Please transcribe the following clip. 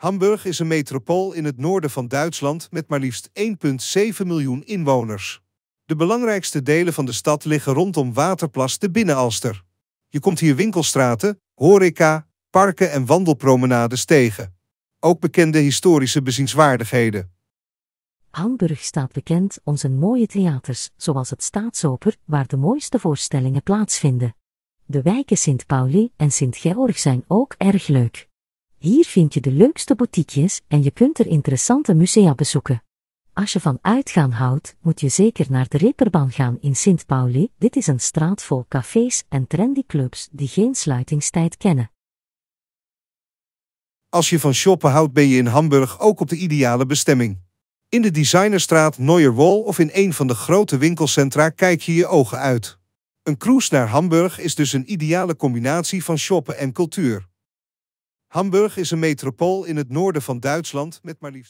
Hamburg is een metropool in het noorden van Duitsland met maar liefst 1,7 miljoen inwoners. De belangrijkste delen van de stad liggen rondom Waterplas de Binnenalster. Je komt hier winkelstraten, horeca, parken en wandelpromenades tegen. Ook bekende historische bezienswaardigheden. Hamburg staat bekend om zijn mooie theaters, zoals het Staatsoper, waar de mooiste voorstellingen plaatsvinden. De wijken Sint Pauli en Sint Georg zijn ook erg leuk. Hier vind je de leukste boutiques en je kunt er interessante musea bezoeken. Als je van uitgaan houdt, moet je zeker naar de Reeperbaan gaan in Sint Pauli. Dit is een straat vol cafés en trendy clubs die geen sluitingstijd kennen. Als je van shoppen houdt, ben je in Hamburg ook op de ideale bestemming. In de designerstraat Wall of in een van de grote winkelcentra kijk je je ogen uit. Een cruise naar Hamburg is dus een ideale combinatie van shoppen en cultuur. Hamburg is een metropool in het noorden van Duitsland met maar liefst